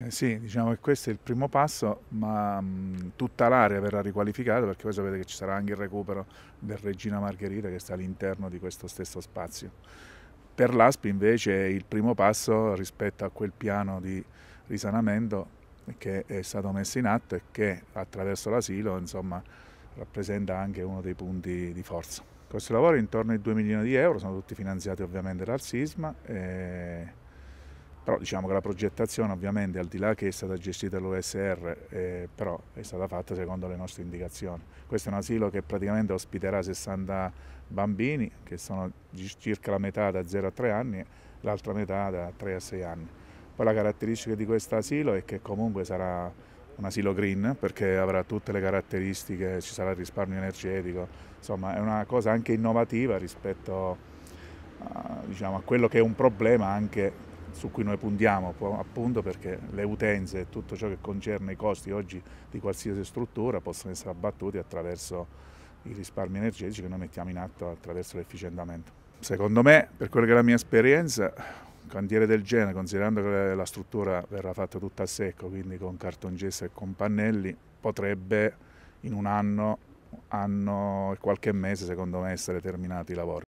Eh sì, diciamo che questo è il primo passo, ma mh, tutta l'area verrà riqualificata perché voi sapete che ci sarà anche il recupero del Regina Margherita che sta all'interno di questo stesso spazio. Per l'ASP invece è il primo passo rispetto a quel piano di risanamento che è stato messo in atto e che attraverso l'asilo insomma, rappresenta anche uno dei punti di forza. Questo lavoro è intorno ai 2 milioni di euro sono tutti finanziati ovviamente dal sisma. E eh, però diciamo che la progettazione ovviamente, al di là che è stata gestita dall'USR, eh, però è stata fatta secondo le nostre indicazioni. Questo è un asilo che praticamente ospiterà 60 bambini, che sono circa la metà da 0 a 3 anni, l'altra metà da 3 a 6 anni. Poi la caratteristica di questo asilo è che comunque sarà un asilo green perché avrà tutte le caratteristiche, ci sarà il risparmio energetico, insomma è una cosa anche innovativa rispetto a, diciamo, a quello che è un problema anche su cui noi puntiamo appunto perché le utenze e tutto ciò che concerne i costi oggi di qualsiasi struttura possono essere abbattuti attraverso i risparmi energetici che noi mettiamo in atto attraverso l'efficientamento. Secondo me, per quella che è la mia esperienza, un cantiere del genere, considerando che la struttura verrà fatta tutta a secco, quindi con cartongesso e con pannelli, potrebbe in un anno, anno e qualche mese, secondo me, essere terminati i lavori.